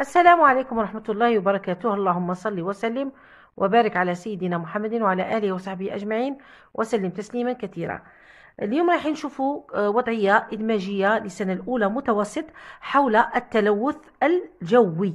السلام عليكم ورحمة الله وبركاته اللهم صل وسلم وبارك على سيدنا محمد وعلى آله وصحبه أجمعين وسلم تسليما كثيرا اليوم رايحين نشوفوا آه، وضعية إدماجية لسنة الأولى متوسط حول التلوث الجوي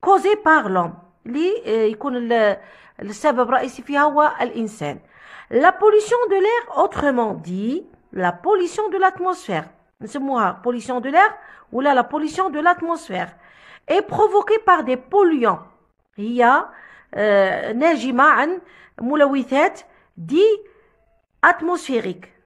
causé par la pollution de l'air autrement dit la pollution de l'atmosphère' moi pollution de l'air ou là la pollution de l'atmosphère est provoquée par des polluants il y a nejiman mou dit atmosphérique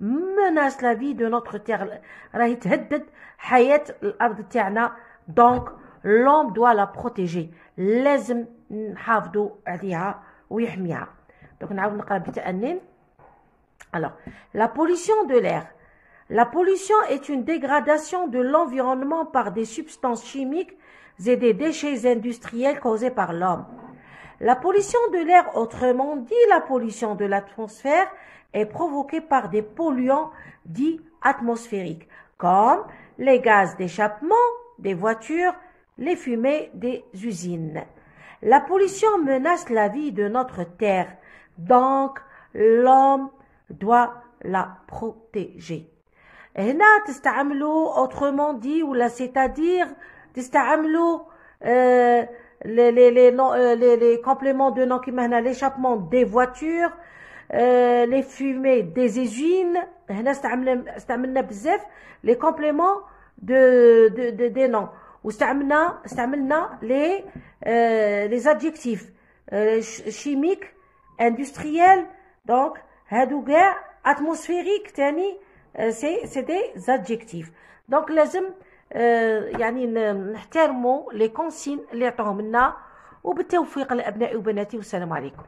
menace la vie de notre terre. Donc, l'homme doit la protéger. Donc, Alors, la pollution de l'air. La pollution est une dégradation de l'environnement par des substances chimiques et des déchets industriels causés par l'homme. La pollution de l'air, autrement dit la pollution de l'atmosphère, est provoquée par des polluants dits atmosphériques, comme les gaz d'échappement des voitures, les fumées des usines. La pollution menace la vie de notre Terre, donc l'homme doit la protéger. autrement dit, ou là, c'est-à-dire, les, les, les, non, euh, les, compléments de nom qui mènent l'échappement des voitures, euh, les fumées des usines, les compléments de, de, des noms. Ou les, euh, les adjectifs euh, chimiques, industriels, donc, atmosphériques, c'est des adjectifs. Donc, hommes آه، يعني نحترموا لي كونسين اللي عطوهم لنا وبالتوفيق لابنائي وبناتي والسلام عليكم